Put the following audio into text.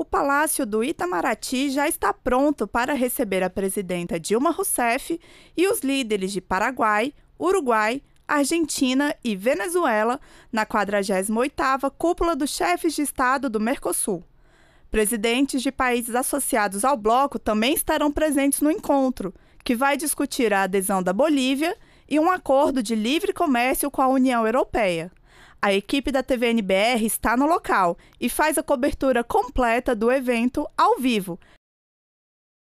o Palácio do Itamaraty já está pronto para receber a presidenta Dilma Rousseff e os líderes de Paraguai, Uruguai, Argentina e Venezuela na 48ª Cúpula dos Chefes de Estado do Mercosul. Presidentes de países associados ao bloco também estarão presentes no encontro, que vai discutir a adesão da Bolívia e um acordo de livre comércio com a União Europeia. A equipe da TVNBR está no local e faz a cobertura completa do evento ao vivo,